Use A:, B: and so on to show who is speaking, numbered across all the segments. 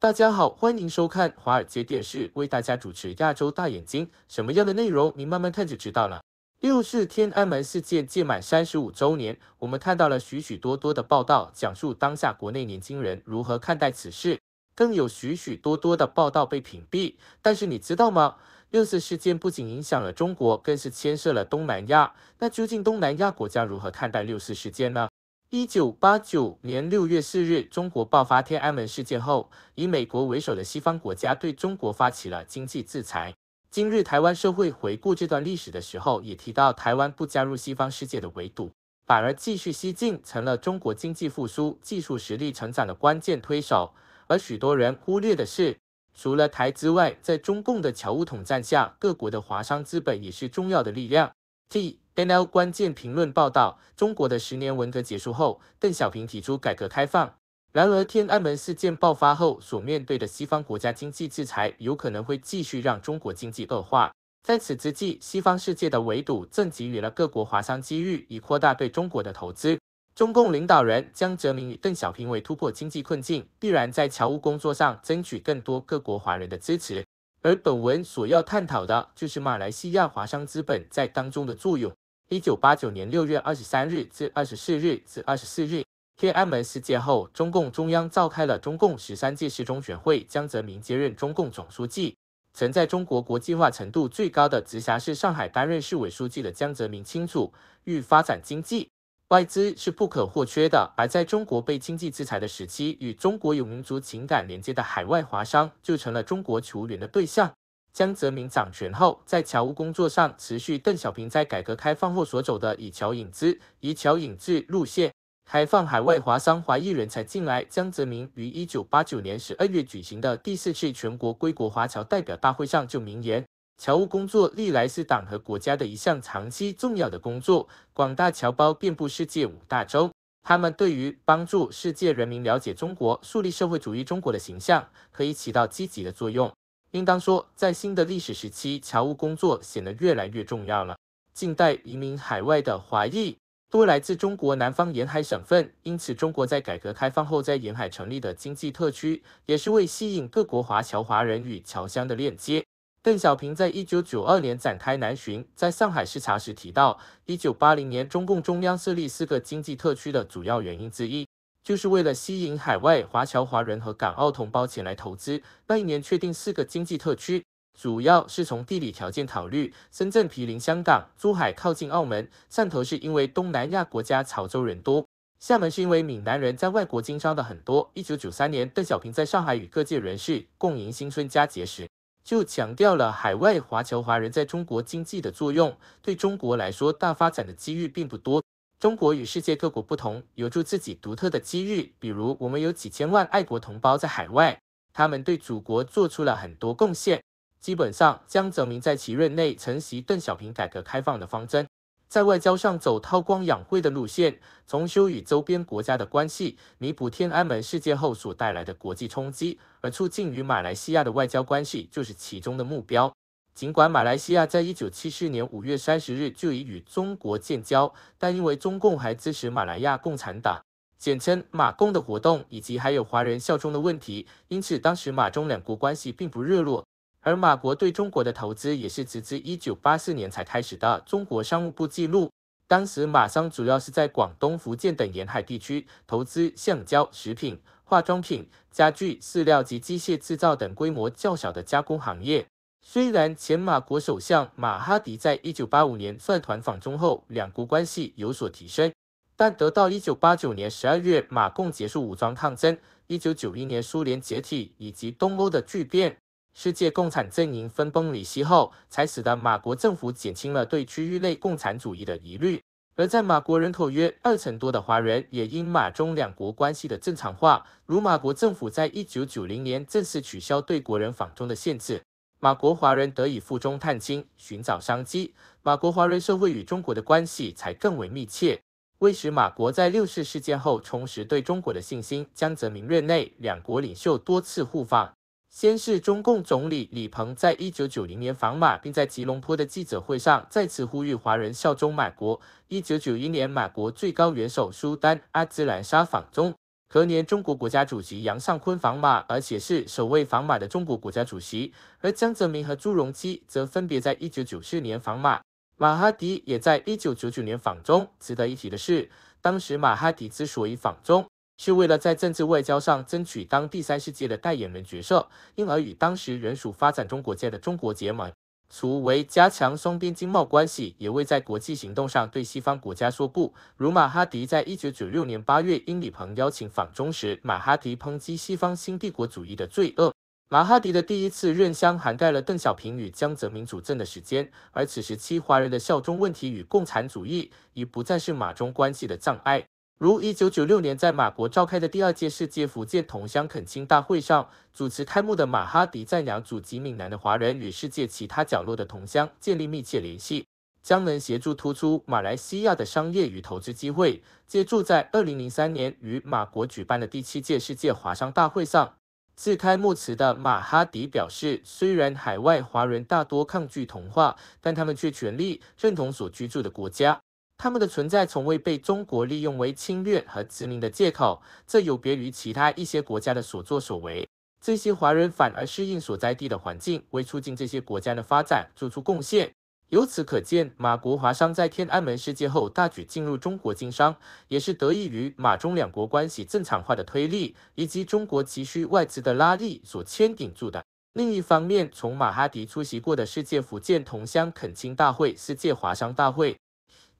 A: 大家好，欢迎收看华尔街电视，为大家主持《亚洲大眼睛》，什么样的内容，您慢慢看就知道了。六四天安门事件届满三十五周年，我们看到了许许多多的报道，讲述当下国内年轻人如何看待此事，更有许许多多的报道被屏蔽。但是你知道吗？六四事件不仅影响了中国，更是牵涉了东南亚。那究竟东南亚国家如何看待六四事件呢？一九八九年六月四日，中国爆发天安门事件后，以美国为首的西方国家对中国发起了经济制裁。今日台湾社会回顾这段历史的时候，也提到台湾不加入西方世界的围堵，反而继续西进，成了中国经济复苏、技术实力成长的关键推手。而许多人忽略的是，除了台之外，在中共的侨务统战下，各国的华商资本也是重要的力量。第 N L 关键评论报道：中国的十年文革结束后，邓小平提出改革开放。然而，天安门事件爆发后所面对的西方国家经济制裁，有可能会继续让中国经济恶化。在此之际，西方世界的围堵正给予了各国华商机遇，以扩大对中国的投资。中共领导人江泽民与邓小平为突破经济困境，必然在侨务工作上争取更多各国华人的支持。而本文所要探讨的就是马来西亚华商资本在当中的作用。一九八九年六月二十三日至二十四日至二十四日，天安门事件后，中共中央召开了中共十三届市中全会，江泽民接任中共总书记。曾在中国国际化程度最高的直辖市上海担任市委书记的江泽民清楚，欲发展经济，外资是不可或缺的。而在中国被经济制裁的时期，与中国有民族情感连接的海外华商就成了中国仇人的对象。江泽民掌权后，在侨务工作上，持续邓小平在改革开放后所走的以侨引资、以侨引智路线，开放海外华商、华裔人才进来。江泽民于1989年12月举行的第四次全国归国华侨代表大会上就明言：侨务工作历来是党和国家的一项长期重要的工作。广大侨胞遍布世界五大洲，他们对于帮助世界人民了解中国、树立社会主义中国的形象，可以起到积极的作用。应当说，在新的历史时期，侨务工作显得越来越重要了。近代移民海外的华裔多来自中国南方沿海省份，因此，中国在改革开放后在沿海成立的经济特区，也是为吸引各国华侨华人与侨乡的链接。邓小平在一九九二年展开南巡，在上海视察时提到，一九八零年中共中央设立四个经济特区的主要原因之一。就是为了吸引海外华侨华人和港澳同胞前来投资。那一年确定四个经济特区，主要是从地理条件考虑。深圳毗邻香港，珠海靠近澳门，汕头是因为东南亚国家潮州人多，厦门是因为闽南人在外国经商的很多。一九九三年，邓小平在上海与各界人士共迎新春佳节时，就强调了海外华侨华人在中国经济的作用。对中国来说，大发展的机遇并不多。中国与世界各国不同，有着自己独特的机遇，比如我们有几千万爱国同胞在海外，他们对祖国做出了很多贡献。基本上，江泽民在其任内承袭邓小平改革开放的方针，在外交上走韬光养晦的路线，重修与周边国家的关系，弥补天安门事件后所带来的国际冲击，而促进与马来西亚的外交关系就是其中的目标。尽管马来西亚在一九七四年五月三十日就已与中国建交，但因为中共还支持马来亚共产党（简称马共）的活动，以及还有华人效忠的问题，因此当时马中两国关系并不热络。而马国对中国的投资也是直至一九八四年才开始的。中国商务部记录，当时马商主要是在广东、福建等沿海地区投资橡胶、食品、化妆品、家具、饲料及机械制造等规模较小的加工行业。虽然前马国首相马哈迪在一九八五年率团访中后，两国关系有所提升，但得到一九八九年十二月马共结束武装抗争，一九九一年苏联解体以及东欧的巨变，世界共产阵营分崩离析后，才使得马国政府减轻了对区域内共产主义的疑虑。而在马国人口约二成多的华人，也因马中两国关系的正常化，如马国政府在一九九零年正式取消对国人访中的限制。马国华人得以负中探亲，寻找商机，马国华人社会与中国的关系才更为密切。为使马国在六四事件后重拾对中国的信心，江泽民任内，两国领袖多次互访。先是中共总理李鹏在一九九零年访马，并在吉隆坡的记者会上再次呼吁华人效忠马国。一九九一年，马国最高元首苏丹阿兹兰沙访中。何年中国国家主席杨尚昆访马，而且是首位访马的中国国家主席。而江泽民和朱镕基则分别在一九九四年访马，马哈迪也在一九九九年访中。值得一提的是，当时马哈迪之所以访中，是为了在政治外交上争取当第三世界的代言人角色，因而与当时仍属发展中国家的中国结盟。除为加强双边经贸关系，也未在国际行动上对西方国家说不。如马哈迪在一九九六年八月因李鹏邀请访中时，马哈迪抨击西方新帝国主义的罪恶。马哈迪的第一次任相涵盖了邓小平与江泽民主政的时间，而此时期华人的效忠问题与共产主义已不再是马中关系的障碍。如一九九六年在马国召开的第二届世界福建同乡恳亲大会上，主持开幕的马哈迪在两祖籍闽南的华人与世界其他角落的同乡建立密切联系，将能协助突出马来西亚的商业与投资机会。接助在二零零三年与马国举办的第七届世界华商大会上，自开幕词的马哈迪表示，虽然海外华人大多抗拒同化，但他们却全力认同所居住的国家。他们的存在从未被中国利用为侵略和殖民的借口，这有别于其他一些国家的所作所为。这些华人反而适应所在地的环境，为促进这些国家的发展做出贡献。由此可见，马国华商在天安门事件后大举进入中国经商，也是得益于马中两国关系正常化的推力，以及中国急需外资的拉力所牵顶住的。另一方面，从马哈迪出席过的世界福建同乡恳亲大会、世界华商大会。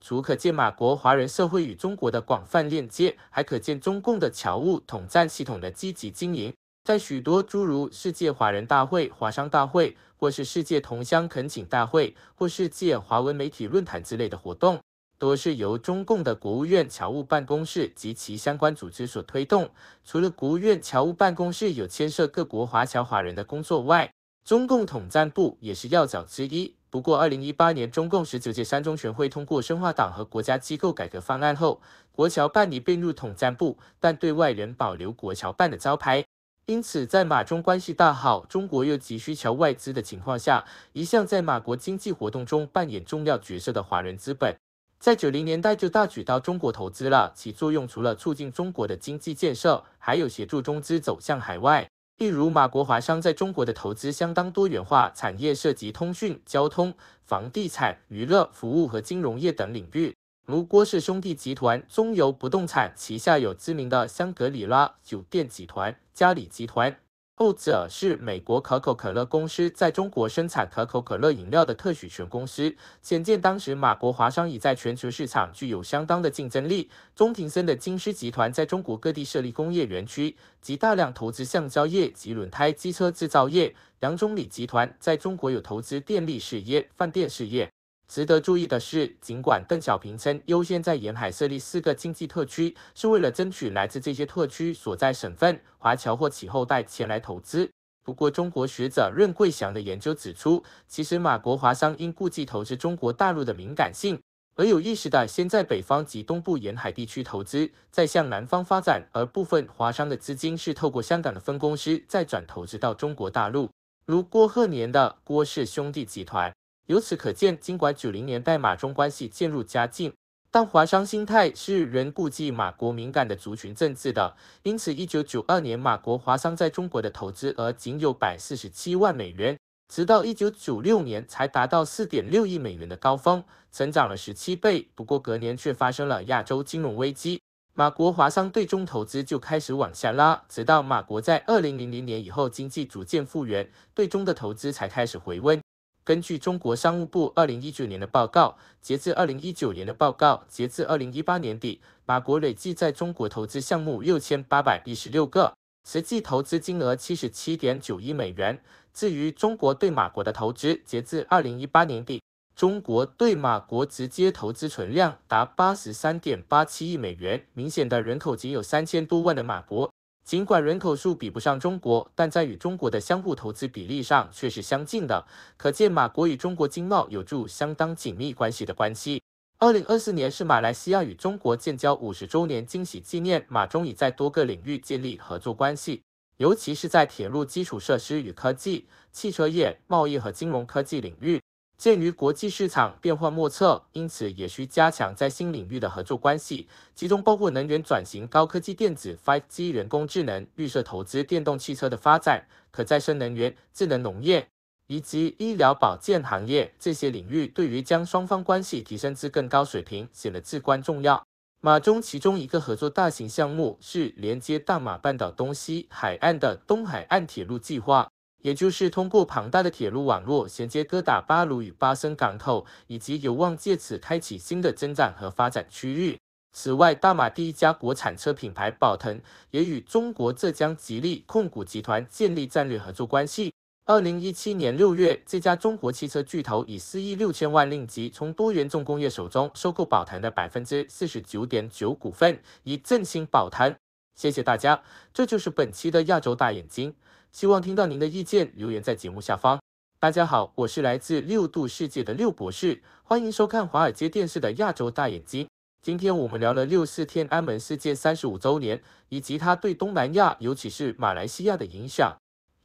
A: 除可见马国华人社会与中国的广泛链接，还可见中共的侨务统战系统的积极经营。在许多诸如世界华人大会、华商大会，或是世界同乡恳请大会，或是世界华文媒体论坛之类的活动，多是由中共的国务院侨务办公室及其相关组织所推动。除了国务院侨务办公室有牵涉各国华侨华人的工作外，中共统战部也是要角之一。不过，二零一八年中共十九届三中全会通过深化党和国家机构改革方案后，国侨办拟并入统战部，但对外仍保留国侨办的招牌。因此，在马中关系大好、中国又急需侨外资的情况下，一向在马国经济活动中扮演重要角色的华人资本，在九零年代就大举到中国投资了，其作用除了促进中国的经济建设，还有协助中资走向海外。例如，马国华商在中国的投资相当多元化，产业涉及通讯、交通、房地产、娱乐、服务和金融业等领域。如郭氏兄弟集团、中油不动产旗下有知名的香格里拉酒店集团、嘉里集团。后者是美国可口可乐公司在中国生产可口可乐饮料的特许权公司，显见当时马国华商已在全球市场具有相当的竞争力。钟庭森的金狮集团在中国各地设立工业园区及大量投资橡胶业及轮胎机车制造业，杨忠礼集团在中国有投资电力事业、饭店事业。值得注意的是，尽管邓小平称优先在沿海设立四个经济特区是为了争取来自这些特区所在省份华侨或其后代前来投资，不过中国学者任桂祥的研究指出，其实马国华商因顾忌投资中国大陆的敏感性，而有意识地先在北方及东部沿海地区投资，再向南方发展，而部分华商的资金是透过香港的分公司再转投资到中国大陆，如郭鹤年的郭氏兄弟集团。由此可见，尽管九零年代马中关系渐入佳境，但华商心态是仍顾忌马国敏感的族群政治的。因此，一九九二年马国华商在中国的投资额仅有百四十七万美元，直到一九九六年才达到四点六亿美元的高峰，增长了十七倍。不过隔年却发生了亚洲金融危机，马国华商对中投资就开始往下拉，直到马国在二零零零年以后经济逐渐复原，对中的投资才开始回温。根据中国商务部二零一九年的报告，截至二零一九年的报告，截至二零一八年底，马国累计在中国投资项目六千八百一十六个，实际投资金额七十七点九亿美元。至于中国对马国的投资，截至二零一八年底，中国对马国直接投资存量达八十三点八七亿美元。明显的人口仅有三千多万的马国。尽管人口数比不上中国，但在与中国的相互投资比例上却是相近的。可见，马国与中国经贸有着相当紧密关系的关系。二零二四年是马来西亚与中国建交五十周年，惊喜纪念。马中已在多个领域建立合作关系，尤其是在铁路基础设施与科技、汽车业、贸易和金融科技领域。鉴于国际市场变幻莫测，因此也需加强在新领域的合作关系，其中包括能源转型、高科技电子、5G、人工智能、绿色投资、电动汽车的发展、可再生能源、智能农业以及医疗保健行业这些领域，对于将双方关系提升至更高水平显得至关重要。马中其中一个合作大型项目是连接大马半岛东西海岸的东海岸铁路计划。也就是通过庞大的铁路网络衔接哥打巴鲁与巴生港口，以及有望借此开启新的增长和发展区域。此外，大马第一家国产车品牌宝腾也与中国浙江吉利控股集团建立战略合作关系。二零一七年六月，这家中国汽车巨头以四亿六千万令吉从多元重工业手中收购宝腾的百分之四十九点九股份，以振兴宝腾。谢谢大家，这就是本期的亚洲大眼睛。希望听到您的意见，留言在节目下方。大家好，我是来自六度世界的六博士，欢迎收看华尔街电视的亚洲大眼睛。今天我们聊了六四天安门事件三十五周年以及它对东南亚，尤其是马来西亚的影响。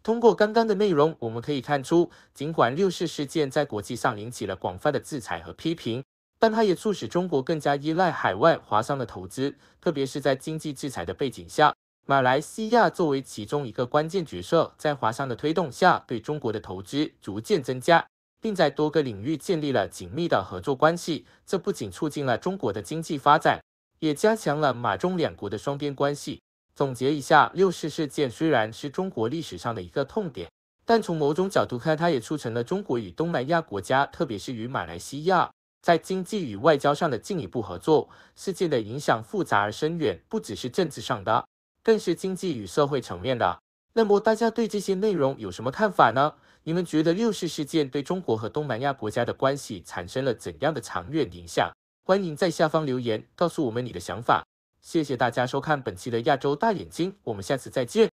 A: 通过刚刚的内容，我们可以看出，尽管六四事件在国际上引起了广泛的制裁和批评，但它也促使中国更加依赖海外华商的投资，特别是在经济制裁的背景下。马来西亚作为其中一个关键角色，在华商的推动下，对中国的投资逐渐增加，并在多个领域建立了紧密的合作关系。这不仅促进了中国的经济发展，也加强了马中两国的双边关系。总结一下，六四事件虽然是中国历史上的一个痛点，但从某种角度看，它也促成了中国与东南亚国家，特别是与马来西亚，在经济与外交上的进一步合作。事件的影响复杂而深远，不只是政治上的。更是经济与社会层面的。那么，大家对这些内容有什么看法呢？你们觉得六四事件对中国和东南亚国家的关系产生了怎样的长远影响？欢迎在下方留言告诉我们你的想法。谢谢大家收看本期的亚洲大眼睛，我们下次再见。